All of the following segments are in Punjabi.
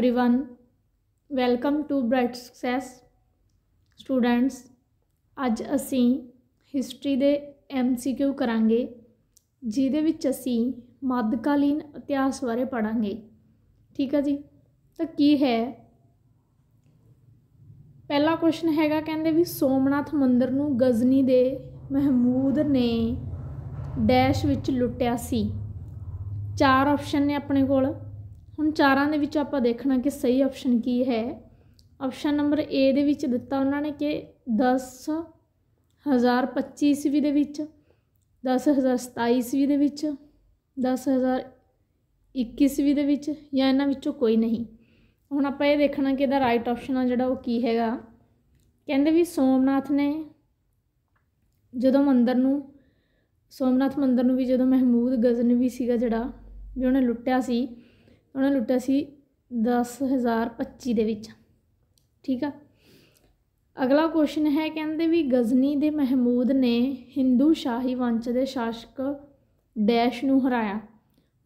everyone. Welcome to Bright Success. Students, ਅੱਜ ਅਸੀਂ ਹਿਸਟਰੀ ਦੇ MCQ ਕਰਾਂਗੇ ਜਿਹਦੇ ਵਿੱਚ ਅਸੀਂ ਮੱਧਕਾਲੀਨ ਇਤਿਹਾਸ ਬਾਰੇ ਪੜਾਂਗੇ ਠੀਕ ਹੈ ਜੀ ਤਾਂ ਕੀ ਹੈ ਪਹਿਲਾ ਕੁਐਸਚਨ ਹੈਗਾ ਕਹਿੰਦੇ ਵੀ ਸੋਮਨਾਥ ਮੰਦਿਰ ਨੂੰ ਗਜ਼ਨੀ ਦੇ ਮਹਿਮੂਦ ਨੇ ਡੈਸ਼ ਵਿੱਚ ਲੁੱਟਿਆ ਸੀ ਚਾਰ ਆਪਸ਼ਨ ਨੇ ਆਪਣੇ ਕੋਲ ਹੁਣ ਚਾਰਾਂ ਦੇ ਵਿੱਚ ਆਪਾਂ ਦੇਖਣਾ ਕਿ ਸਹੀ ਆਪਸ਼ਨ ਕੀ ਹੈ ਆਪਸ਼ਨ ਨੰਬਰ ਏ ਦੇ ਵਿੱਚ ਦਿੱਤਾ ਉਹਨਾਂ ਨੇ ਕਿ 10025 ਈਸਵੀ ਦੇ ਵਿੱਚ 10027 ਈਸਵੀ ਦੇ ਵਿੱਚ 10021 ਈਸਵੀ ਦੇ ਵਿੱਚ ਜਾਂ ਇਹਨਾਂ ਵਿੱਚੋਂ ਕੋਈ ਨਹੀਂ ਹੁਣ ਆਪਾਂ ਇਹ ਦੇਖਣਾ ਕਿ ਇਹਦਾ ਰਾਈਟ ਆਪਸ਼ਨ ਆ ਜਿਹੜਾ ਉਹ ਕੀ ਹੈਗਾ ਕਹਿੰਦੇ ਵੀ ਸੋਮਨਾਥ ਨੇ ਜਦੋਂ ਮੰਦਰ ਨੂੰ ਸੋਮਨਾਥ ਮੰਦਰ ਨੂੰ ਵੀ ਜਦੋਂ ਮਹਿਮੂਦ ਗਜ਼ਨਵੀ ਸੀਗਾ ਜਿਹੜਾ ਵੀ ਉਹਨੇ ਲੁੱਟਿਆ ਸੀ ਉਹਨਾਂ ਲੁੱਟਿਆ ਸੀ 10025 ਦੇ ਵਿੱਚ ਠੀਕ ਆ ਅਗਲਾ ਕੁਐਸਚਨ ਹੈ ਕਹਿੰਦੇ ਵੀ ਗਜ਼ਨੀ ਦੇ ਮਹਿਮੂਦ ਨੇ ਹਿੰਦੂ ਸ਼ਾਹੀ ਵੰਸ਼ ਦੇ ਸ਼ਾਸਕ ਡੈਸ਼ ਨੂੰ ਹਰਾਇਆ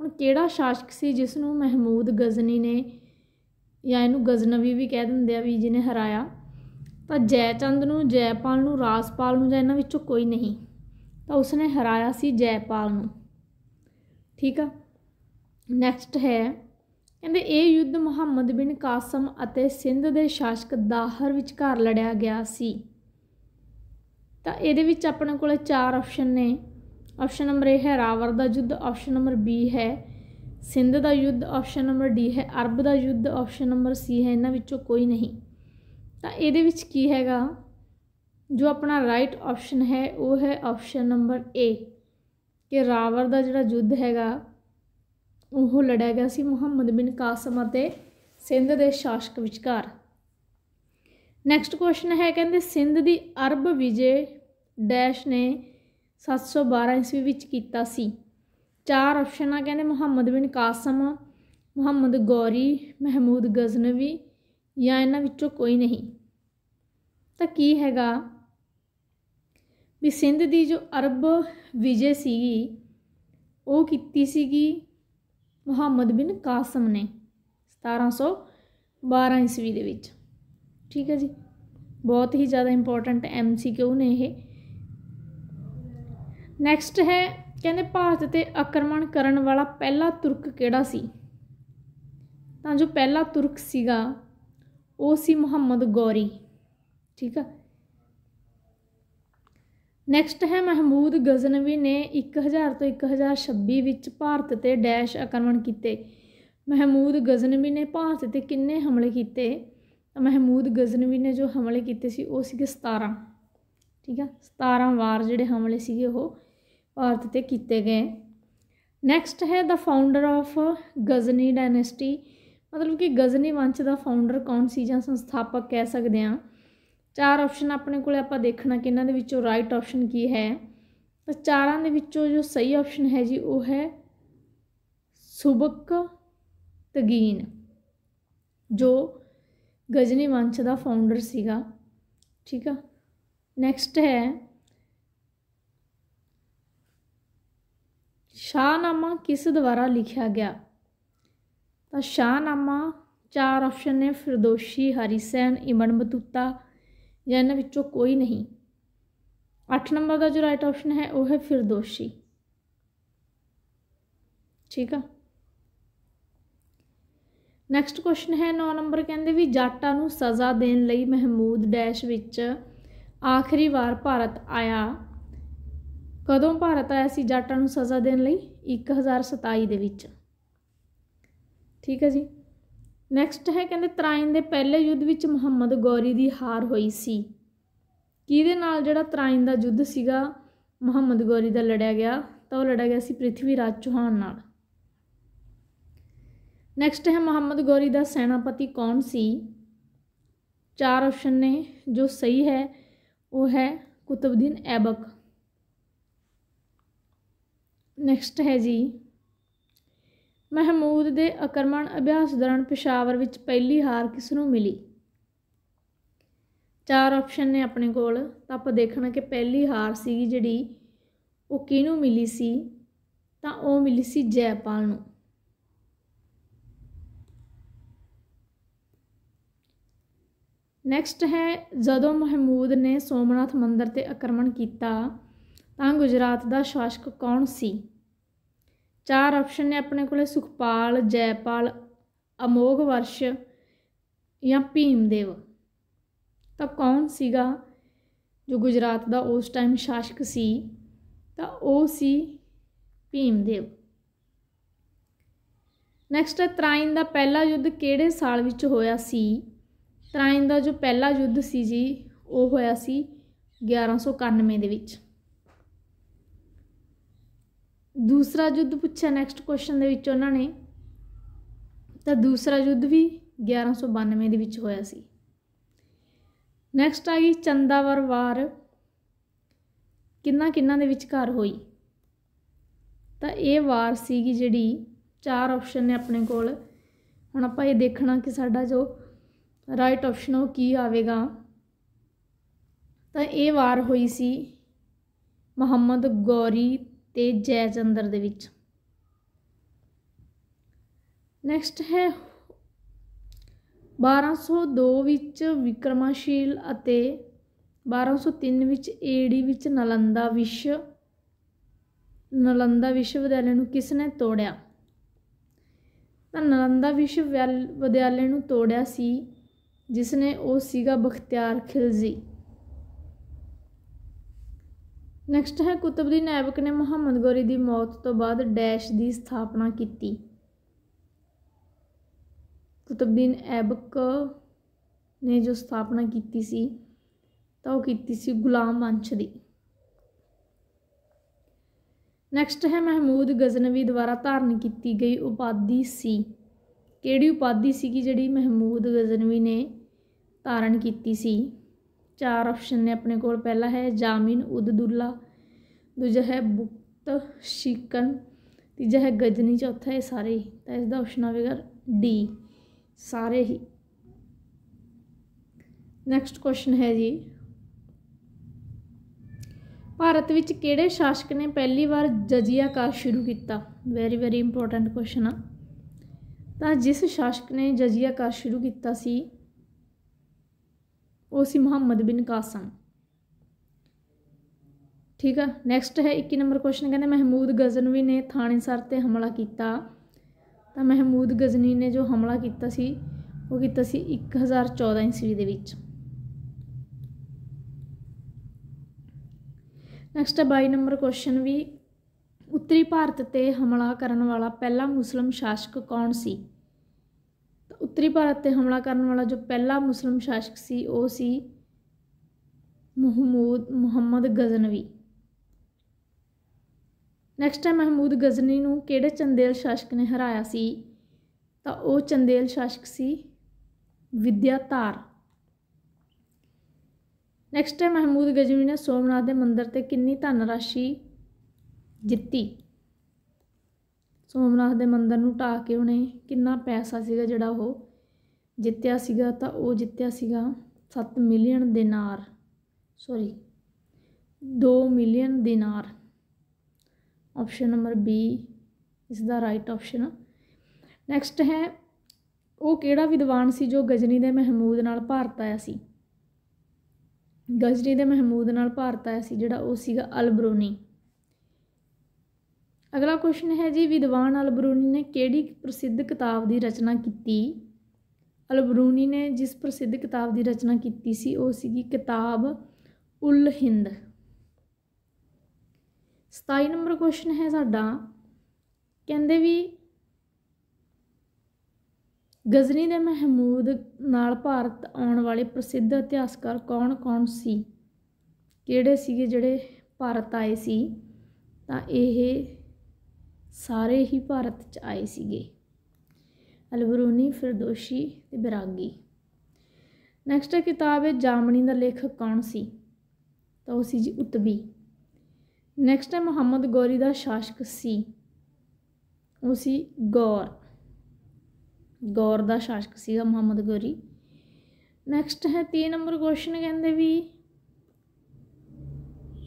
ਹੁਣ ਕਿਹੜਾ ਸ਼ਾਸਕ ਸੀ ਜਿਸ ਨੂੰ ਮਹਿਮੂਦ ਗਜ਼ਨੀ ਨੇ ਜਾਂ ਇਹਨੂੰ ਗਜ਼ਨਵੀ ਵੀ ਕਹਿ ਦਿੰਦੇ ਆ ਵੀ ਜਿਹਨੇ ਹਰਾਇਆ ਤਾਂ ਜੈਚੰਦ ਨੂੰ ਜੈਪਾਲ ਨੂੰ ਰਾਜਪਾਲ ਨੂੰ ਜਾਂ ਇਹਨਾਂ ਵਿੱਚੋਂ ਕੋਈ ਨਹੀਂ ਤਾਂ ਉਸਨੇ ਹਰਾਇਆ ਸੀ ਜੈਪਾਲ ਨੂੰ ਠੀਕ ਆ ਨੈਕਸਟ ਹੈ ਕਹਿੰਦੇ ਇਹ ਯੁੱਧ ਮੁਹੰਮਦ ਬਿਨ ਕਾਸਮ ਅਤੇ ਸਿੰਧ ਦੇ ਸ਼ਾਸਕ ਦਾਹਰ ਵਿਚਕਾਰ ਲੜਿਆ ਗਿਆ ਸੀ ਤਾਂ ਇਹਦੇ ਵਿੱਚ ਆਪਣੇ ਕੋਲ ਚਾਰ ਆਪਸ਼ਨ ਨੇ ਆਪਸ਼ਨ ਨੰਬਰ ਇਹ ਹੈ ਰਾਵਰ ਦਾ ਯੁੱਧ ਆਪਸ਼ਨ ਨੰਬਰ ਬੀ ਹੈ ਸਿੰਧ ਦਾ ਯੁੱਧ ਆਪਸ਼ਨ ਨੰਬਰ ਡੀ ਹੈ ਅਰਬ ਦਾ ਯੁੱਧ ਆਪਸ਼ਨ ਨੰਬਰ ਸੀ ਹੈ ਇਹਨਾਂ ਵਿੱਚੋਂ ਕੋਈ ਨਹੀਂ ਤਾਂ ਇਹਦੇ ਵਿੱਚ ਕੀ ਹੈਗਾ ਜੋ ਆਪਣਾ ਰਾਈਟ ਆਪਸ਼ਨ ਹੈ ਉਹ ਹੈ ਆਪਸ਼ਨ ਨੰਬਰ ਏ ਕਿ ਰਾਵਰ ਦਾ ਜਿਹੜਾ ਯੁੱਧ ਹੈਗਾ ਉਹ ਲੜਿਆ ਗਿਆ ਸੀ ਮੁਹੰਮਦ ਬਿਨ ਕਾਸਮ ਅਤੇ ਸਿੰਧ ਦੇ ਸ਼ਾਸਕ ਵਿਚਕਾਰ ਨੈਕਸਟ ਕੁਐਸਚਨ ਹੈ ਕਹਿੰਦੇ ਸਿੰਧ ਦੀ ਅਰਬ ਵਿਜੇ ਡੈਸ਼ ਨੇ 712 ਈਸਵੀ ਵਿੱਚ ਕੀਤਾ ਸੀ ਚਾਰ ਆਪਸ਼ਨਾਂ ਕਹਿੰਦੇ ਮੁਹੰਮਦ ਬਿਨ ਕਾਸਮ ਮੁਹੰਮਦ ਗੌਰੀ ਮਹਿਮੂਦ ਗਜ਼ਨਵੀ ਜਾਂ ਇਹਨਾਂ ਵਿੱਚੋਂ ਕੋਈ ਨਹੀਂ ਤਾਂ ਕੀ ਹੈਗਾ ਵੀ ਸਿੰਧ ਦੀ ਜੋ ਅਰਬ ਵਿਜੇ ਸੀਗੀ ਉਹ ਕੀਤੀ ਸੀਗੀ ਮੁਹੰਮਦ ਬਿਨ ਕਾਸਮ ਨੇ 1712 ਈਸਵੀ ਦੇ ਵਿੱਚ ਠੀਕ ਹੈ ਜੀ ਬਹੁਤ ਹੀ ਜ਼ਿਆਦਾ ਇੰਪੋਰਟੈਂਟ ਐਮਸੀਕਿਊ ਨੇ ਇਹ ਨੈਕਸਟ ਹੈ ਕਹਿੰਦੇ ਭਾਰਤ ਤੇ ਆਕਰਮਣ ਕਰਨ ਵਾਲਾ ਪਹਿਲਾ ਤੁਰਕ ਕਿਹੜਾ ਸੀ ਤਾਂ ਜੋ ਪਹਿਲਾ ਤੁਰਕ ਸੀਗਾ ਉਹ ਸੀ ਮੁਹੰਮਦ ਗੌਰੀ ਠੀਕ ਹੈ ਨੈਕਸਟ ਹੈ ਮਹਿਮੂਦ ਗਜ਼ਨਵੀ ਨੇ 1000 ਤੋਂ 1026 ਵਿੱਚ ਭਾਰਤ ਤੇ ਡੈਸ਼ ਆਕਰਮਣ ਕੀਤੇ ਮਹਿਮੂਦ ਗਜ਼ਨਵੀ ਨੇ ਭਾਰਤ ਤੇ ਕਿੰਨੇ ਹਮਲੇ ਕੀਤੇ ਮਹਿਮੂਦ ਗਜ਼ਨਵੀ ਨੇ ਜੋ ਹਮਲੇ ਕੀਤੇ ਸੀ ਉਹ ਸੀਗੇ 17 ਠੀਕ ਆ 17 ਵਾਰ ਜਿਹੜੇ ਹਮਲੇ ਸੀਗੇ ਉਹ ਭਾਰਤ ਤੇ ਕੀਤੇ ਗਏ ਨੈਕਸਟ ਹੈ ਦਾ ਫਾਊਂਡਰ ਆਫ ਗਜ਼ਨੀ ਡਾਇਨੈਸਟੀ ਮਤਲਬ ਕਿ ਗਜ਼ਨੀ ਵੰਸ਼ ਦਾ ਫਾਊਂਡਰ ਕੌਣ ਸੀ ਜਾਂ ਸੰਸਥਾਪਕ ਕਹਿ ਸਕਦੇ ਆ ਚਾਰ ਆਪਸ਼ਨ ਆਪਣੇ ਕੋਲੇ ਆਪਾਂ ਦੇਖਣਾ ਕਿ ਇਹਨਾਂ ਦੇ ਵਿੱਚੋਂ ਰਾਈਟ ਆਪਸ਼ਨ ਕੀ ਹੈ ਤਾਂ ਚਾਰਾਂ ਦੇ ਵਿੱਚੋਂ ਜੋ ਸਹੀ ਆਪਸ਼ਨ ਹੈ ਜੀ ਉਹ ਹੈ ਸੁਬਕ ਤਗੀਨ ਜੋ ਗਜਨੀ ਵੰਸ਼ ਦਾ ਫਾਊਂਡਰ ਸੀਗਾ ਠੀਕ ਆ ਨੈਕਸਟ ਹੈ ਸ਼ਾਹਨਾਮਾ ਕਿਸ ਦੁਆਰਾ ਲਿਖਿਆ ਗਿਆ ਤਾਂ ਸ਼ਾਹਨਾਮਾ ਚਾਰ ਆਪਸ਼ਨ ਨੇ ਫਿਰਦੋਸ਼ੀ ਹਰੀਸੈਨ ਇਮਨ ਬਤੂਤਾ ਜਾਂ ਇਹਨਾਂ ਵਿੱਚੋਂ ਕੋਈ ਨਹੀਂ 8 ਨੰਬਰ ਦਾ ਜੋ ਰਾਈਟ ਆਪਸ਼ਨ ਹੈ ਉਹ ਹੈ ਫਿਰਦੋਸ਼ੀ ਠੀਕ ਆ ਨੈਕਸਟ ਕੁਐਸਚਨ ਹੈ 9 ਨੰਬਰ ਕਹਿੰਦੇ ਵੀ ਜੱਟਾਂ ਨੂੰ ਸਜ਼ਾ ਦੇਣ ਲਈ ਮਹਿਮੂਦ ਡੈਸ਼ ਵਿੱਚ ਆਖਰੀ ਵਾਰ ਭਾਰਤ ਆਇਆ ਕਦੋਂ ਭਾਰਤ ਆਇਆ ਸੀ ਜੱਟਾਂ ਨੂੰ ਸਜ਼ਾ ਦੇਣ ਲਈ 1027 ਦੇ ਵਿੱਚ ਠੀਕ ਹੈ ਜੀ ਨੈਕਸਟ ਹੈ ਕਹਿੰਦੇ ਤਰਾਇਨ ਦੇ ਪਹਿਲੇ ਯੁੱਧ ਵਿੱਚ ਮੁਹੰਮਦ ਗੌਰੀ ਦੀ ਹਾਰ ਹੋਈ ਸੀ ਕਿਹਦੇ ਨਾਲ ਜਿਹੜਾ ਤਰਾਇਨ ਦਾ ਯੁੱਧ ਸੀਗਾ ਮੁਹੰਮਦ ਗੌਰੀ ਦਾ ਲੜਿਆ ਗਿਆ ਤਾਂ ਉਹ ਲੜਿਆ ਗਿਆ ਸੀ ਪ੍ਰਿਥਵੀ ਰਾਜ ਚੌਹਾਨ ਨਾਲ ਨੈਕਸਟ ਹੈ ਮੁਹੰਮਦ ਗੌਰੀ ਦਾ ਸੈਨਾਪਤੀ ਕੌਣ ਸੀ ਚਾਰ ਆਪਸ਼ਨ ਨੇ ਜੋ ਸਹੀ ਹੈ ਉਹ ਹੈ ਕੁਤਬਦੀਨ ਐਬਕ ਨੈਕਸਟ ਹੈ ਜੀ ਮਹਿਮੂਦ ਦੇ ਅਕਰਮਣ ਅਭਿਆਸ ਦੌਰਾਨ ਪਿਸ਼ਾਵਰ ਵਿੱਚ ਪਹਿਲੀ ਹਾਰ ਕਿਸ ਨੂੰ ਮਿਲੀ ਚਾਰ ਆਪਸ਼ਨ ਨੇ ਆਪਣੇ ਕੋਲ ਤਾਂ ਆਪਾਂ ਦੇਖਣਾ ਕਿ ਪਹਿਲੀ ਹਾਰ ਸੀ ਜਿਹੜੀ ਉਹ ਕਿਹਨੂੰ ਮਿਲੀ ਸੀ ਤਾਂ ਉਹ ਮਿਲੀ ਸੀ ਜੈਪਾਲ ਨੂੰ ਨੈਕਸਟ ਹੈ ਜਦੋਂ ਮਹਿਮੂਦ ਨੇ ਸੋਮਨਾਥ ਮੰਦਰ ਤੇ ਆਕਰਮਣ ਕੀਤਾ ਤਾਂ ਗੁਜਰਾਤ ਦਾ ਸ਼ਾਸਕ ਕੌਣ ਸੀ ਚਾਰ ਆਪਸ਼ਨ ਨੇ ਆਪਣੇ ਕੋਲੇ ਸੁਖਪਾਲ ਜੈਪਾਲ ਅਮੋਗ ਵਰਸ਼ ਜਾਂ ਭੀਮਦੇਵ ਤਾਂ ਕੌਣ ਸੀਗਾ ਜੋ ਗੁਜਰਾਤ ਦਾ ਉਸ ਟਾਈਮ ਸ਼ਾਸਕ ਸੀ ਤਾਂ ਉਹ ਸੀ ਭੀਮਦੇਵ ਨੈਕਸਟ ਤਰਾਇਨ ਦਾ ਪਹਿਲਾ ਯੁੱਧ ਕਿਹੜੇ ਸਾਲ ਵਿੱਚ ਹੋਇਆ ਸੀ ਤਰਾਇਨ ਦਾ ਜੋ ਪਹਿਲਾ ਯੁੱਧ ਸੀ ਜੀ ਉਹ ਹੋਇਆ ਸੀ 1191 ਦੇ ਵਿੱਚ ਦੂਸਰਾ ਯੁੱਧ ਪੁੱਛਿਆ ਨੈਕਸਟ ਕੁਐਸਚਨ ਦੇ ਵਿੱਚ ਉਹਨਾਂ ਨੇ ਤਾਂ ਦੂਸਰਾ ਯੁੱਧ ਵੀ 1192 ਦੇ ਵਿੱਚ ਹੋਇਆ ਸੀ ਨੈਕਸਟ ਆ ਗਈ ਚੰਦਾਵਰ ਵਾਰ ਕਿੰਨਾ ਕਿੰਨਾ ਦੇ ਵਿਚਕਾਰ ਹੋਈ ਤਾਂ ਇਹ ਵਾਰ ਸੀਗੀ ਜਿਹੜੀ ਚਾਰ ਆਪਸ਼ਨ ਨੇ ਆਪਣੇ ਕੋਲ ਹੁਣ ਆਪਾਂ ਇਹ ਦੇਖਣਾ ਕਿ ਸਾਡਾ ਜੋ ਰਾਈਟ ਆਪਸ਼ਨ ਉਹ ਕੀ ਆਵੇਗਾ ਤਾਂ ਇਹ ਵਾਰ ਹੋਈ ਸੀ ਮੁਹੰਮਦ ਗੌਰੀ ਤੇ ਜੈ ਚੰਦਰ ਦੇ ਵਿੱਚ ਨੈਕਸਟ ਹੈ 1202 ਵਿੱਚ ਵਿਕਰਮਾਸ਼ੀਲ ਅਤੇ 1203 ਵਿੱਚ ਏਡੀ ਵਿੱਚ ਨਲੰਦਾ ਵਿਸ਼ ਨਲੰਦਾ ਵਿਦਿਆਲੇ ਨੂੰ ਕਿਸ ਨੇ ਤੋੜਿਆ ਤਾਂ ਨਲੰਦਾ ਵਿਦਿਆਲੇ ਨੂੰ ਤੋੜਿਆ ਸੀ ਜਿਸ ਨੇ ਉਹ ਸੀਗਾ ਬਖਤਿਆਰ ਖਿਲਜੀ ਨੈਕਸਟ ਹੈ ਕੁਤਬਦੀਨ ਐਬਕ ਨੇ ਮੁਹੰਮਦ ਗੌਰੀ ਦੀ ਮੌਤ ਤੋਂ ਬਾਅਦ ਡੈਸ਼ ਦੀ ਸਥਾਪਨਾ ਕੀਤੀ ਕੁਤਬਦੀਨ ਐਬਕ ਨੇ ਜੋ ਸਥਾਪਨਾ ਕੀਤੀ ਸੀ ਤਾਂ ਉਹ ਕੀਤੀ ਸੀ ਗੁਲਾਮ ਵੰਸ਼ ਦੀ ਨੈਕਸਟ ਹੈ ਮਹਿਮੂਦ ਗਜ਼ਨਵੀ ਦੁਆਰਾ ਧਾਰਨ ਕੀਤੀ ਗਈ ਉਪਾਧੀ ਸੀ ਕਿਹੜੀ ਉਪਾਧੀ ਸੀ ਜਿਹੜੀ ਮਹਿਮੂਦ ਗਜ਼ਨਵੀ ਨੇ ਧਾਰਨ ਕੀਤੀ ਸੀ ਚਾਰ ਆਪਸ਼ਨ ਨੇ ਆਪਣੇ ਕੋਲ ਪਹਿਲਾ ਹੈ ਜਾਮਿਨ ਉਦਦੁੱਲਾ ਦੂਜਾ ਹੈ ਬੁਕਤ ਸ਼ਿਕਨ ਤੀਜਾ ਹੈ ਗਜਨੀ ਚੌਥਾ ਹੈ ਸਾਰੇ ਤਾਂ ਇਸ ਦਾ ਆਪਸ਼ਨ ਆਵੇਗਾ ਡੀ ਸਾਰੇ ਹੀ ਨੈਕਸਟ ਕੁਐਸਚਨ ਹੈ ਜੀ ਭਾਰਤ ਵਿੱਚ ਕਿਹੜੇ ਸ਼ਾਸਕ ਨੇ ਪਹਿਲੀ ਵਾਰ ਜਜ਼ੀਆ ਕਰ ਸ਼ੁਰੂ ਕੀਤਾ ਵੈਰੀ ਵੈਰੀ ਇੰਪੋਰਟੈਂਟ ਕੁਐਸਚਨ ਆ ਤਾਂ ਜਿਸ ਸ਼ਾਸਕ ਨੇ ਜਜ਼ੀਆ ਕਰ ਸ਼ੁਰੂ ਕੀਤਾ ਸੀ ਉਹ ਸੀ ਮੁਹੰਮਦ ਬਿਨ ਕਾਸਮ ਠੀਕ ਆ ਨੈਕਸਟ ਹੈ 21 ਨੰਬਰ ਕੁਐਸਚਨ ਕਹਿੰਦੇ ਮਹਿਮੂਦ ਗਜ਼ਨਵੀ ਨੇ ਥਾਣੇਸਰ ਤੇ ਹਮਲਾ ਕੀਤਾ ਤਾਂ ਮਹਿਮੂਦ ਗਜ਼ਨੀ ਨੇ ਜੋ ਹਮਲਾ ਕੀਤਾ ਸੀ ਉਹ ਕੀਤਾ ਸੀ 1014 ਈਸਵੀ ਦੇ ਵਿੱਚ ਨੈਕਸਟ ਹੈ 22 ਨੰਬਰ ਕੁਐਸਚਨ ਵੀ ਉੱਤਰੀ ਭਾਰਤ ਤੇ ਹਮਲਾ ਕਰਨ ਵਾਲਾ ਪਹਿਲਾ ਮੁਸਲਮ ਸ਼ਾਸਕ ਕੌਣ ਸੀ ਉੱਤਰੀ ਭਾਰਤ ਤੇ ਹਮਲਾ ਕਰਨ ਵਾਲਾ ਜੋ ਪਹਿਲਾ ਮੁਸਲਮ ਸ਼ਾਸਕ ਸੀ ਉਹ ਸੀ ਮਹਮੂਦ ਮੁਹੰਮਦ ਗਜ਼ਨਵੀ ਨੈਕਸਟ ਹੈ ਮਹਮੂਦ ਗਜ਼ਨੀ ਨੂੰ ਕਿਹੜੇ ਚੰਦੇਲ ਸ਼ਾਸਕ ਨੇ ਹਰਾਇਆ ਸੀ ਤਾਂ ਉਹ ਚੰਦੇਲ ਸ਼ਾਸਕ ਸੀ ਵਿਦਿਆਤਾਰ ਨੈਕਸਟ ਹੈ ਮਹਮੂਦ ਗਜ਼ਨਵੀ ਨੇ ਸੋਮਨਾਥ ਦੇ ਮੰਦਿਰ ਤੇ ਕਿੰਨੀ ਧਨ ਰਾਸ਼ੀ ਜਿੱਤੀ ਸੋਮਨਾਥ ਦੇ ਮੰਦਰ ਨੂੰ ਢਾ ਕੇ ਉਹਨੇ ਕਿੰਨਾ ਪੈਸਾ ਸੀਗਾ ਜਿਹੜਾ ਉਹ ਜਿੱਤਿਆ ਸੀਗਾ ਤਾਂ ਉਹ ਜਿੱਤਿਆ ਸੀਗਾ 7 ਮਿਲੀਅਨ ਦਿਨਾਰ ਸੌਰੀ 2 ਮਿਲੀਅਨ ਦਿਨਾਰ ਆਪਸ਼ਨ ਨੰਬਰ ਬੀ ਇਸ ਦਾ ਰਾਈਟ ਆਪਸ਼ਨ ਨੈਕਸਟ ਹੈ ਉਹ ਕਿਹੜਾ ਵਿਦਵਾਨ ਸੀ ਜੋ ਗਜ਼ਨੀ ਦੇ ਮਹਿਮੂਦ ਨਾਲ ਭਾਰਤ ਆਇਆ ਸੀ ਗਜ਼ਨੀ ਦੇ ਮਹਿਮੂਦ ਨਾਲ ਭਾਰਤ ਆਇਆ ਸੀ ਜਿਹੜਾ ਉਹ ਸੀਗਾ ਅਲਬਰੋਨੀ ਅਗਲਾ ਕੁਐਸਚਨ ਹੈ ਜੀ ਵਿਦਵਾਨ ਅਲਬਰੂਨੀ ਨੇ ਕਿਹੜੀ ਪ੍ਰਸਿੱਧ ਕਿਤਾਬ ਦੀ ਰਚਨਾ ਕੀਤੀ ਅਲਬਰੂਨੀ ਨੇ ਜਿਸ ਪ੍ਰਸਿੱਧ ਕਿਤਾਬ ਦੀ ਰਚਨਾ ਕੀਤੀ ਸੀ ਉਹ ਸੀਗੀ ਕਿਤਾਬ ਉਲ ਹਿੰਦ 27 ਨੰਬਰ ਕੁਐਸਚਨ ਹੈ ਸਾਡਾ ਕਹਿੰਦੇ ਵੀ ਗਜ਼ਨੀ ਦੇ ਮਹਿਮੂਦ ਨਾਲ ਭਾਰਤ ਆਉਣ ਵਾਲੇ ਪ੍ਰਸਿੱਧ ਇਤਿਹਾਸਕਾਰ ਕੌਣ-ਕੌਣ ਸੀ ਕਿਹੜੇ ਸੀਗੇ ਜਿਹੜੇ ਭਾਰਤ ਆਏ ਸੀ ਤਾਂ ਇਹ ਸਾਰੇ ਹੀ ਭਾਰਤ 'ਚ ਆਏ ਸੀਗੇ ਅਲਬਰੂਨੀ ਫਿਰਦੋਸ਼ੀ ਤੇ ਬਰਾਗੀ ਨੈਕਸਟ ਕਿਤਾਬ ਹੈ ਜਾਮਣੀ ਦਾ ਲੇਖਕ ਕੌਣ ਸੀ ਤਾਂ ਉਹ ਸੀ ਜੀ ਉਤਬੀ ਨੈਕਸਟ ਹੈ ਮੁਹੰਮਦ ਗੋਰੀ ਦਾ ਸ਼ਾਸਕ ਸੀ ਉਹ ਸੀ ਗੌਰ ਗੌਰ ਦਾ ਸ਼ਾਸਕ ਸੀਗਾ ਮੁਹੰਮਦ ਗੋਰੀ ਨੈਕਸਟ ਹੈ 3 ਨੰਬਰ ਕੁਐਸਚਨ ਕਹਿੰਦੇ ਵੀ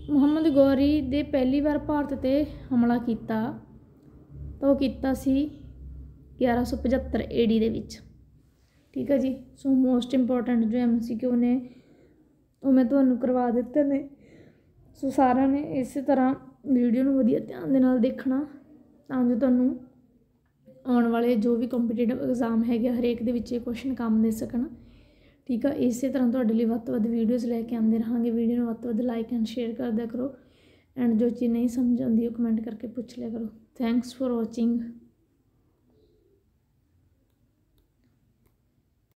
ਮੁਹੰਮਦ ਗੋਰੀ ਦੇ ਪਹਿਲੀ ਵਾਰ ਭਾਰਤ ਤੇ ਹਮਲਾ ਕੀਤਾ ਤਾਂ ਉਹ ਕੀਤਾ ਸੀ 1175 ਏਡੀ ਦੇ ਵਿੱਚ ਠੀਕ ਹੈ ਜੀ ਸੋ ਮੋਸਟ ਇੰਪੋਰਟੈਂਟ ਜੋ ਐਮਸੀਕਿਊ ਨੇ ਉਹ ਮੈਂ ਤੁਹਾਨੂੰ ਕਰਵਾ ਦਿੱਤੇ ਨੇ ਸੋ ਸਾਰਿਆਂ ਨੇ ਇਸੇ ਤਰ੍ਹਾਂ ਵੀਡੀਓ ਨੂੰ ਵਧੀਆ ਧਿਆਨ ਦੇ ਨਾਲ ਦੇਖਣਾ ਤਾਂ ਜੋ ਤੁਹਾਨੂੰ ਆਉਣ ਵਾਲੇ ਜੋ ਵੀ ਕੰਪੀਟੀਟਿਵ ਐਗਜ਼ਾਮ ਹੈਗੇ ਹਰੇਕ ਦੇ ਵਿੱਚ ਇਹ ਕੁਐਸਚਨ ਕੰਮ ਦੇ ਸਕਣ ਠੀਕ ਆ ਇਸੇ ਤਰ੍ਹਾਂ ਤੁਹਾਡੇ ਲਈ ਵੱਧ ਤੋਂ ਵੱਧ ਵੀਡੀਓਜ਼ ਲੈ ਕੇ ਆਉਂਦੇ ਰਹਾਂਗੇ ਵੀਡੀਓ ਨੂੰ ਵੱਧ ਤੋਂ ਵੱਧ ਲਾਈਕ ਐਂਡ ਸ਼ੇਅਰ ਕਰਦਿਆ ਕਰੋ ਐਂਡ ਜੋ ਚੀਜ਼ ਨਹੀਂ ਸਮਝ ਆਉਂਦੀ ਉਹ ਕਮੈਂਟ ਕਰਕੇ ਪੁੱਛ ਲਿਆ ਕਰੋ ਥੈਂਕਸ ਫॉर ਵਾਚਿੰਗ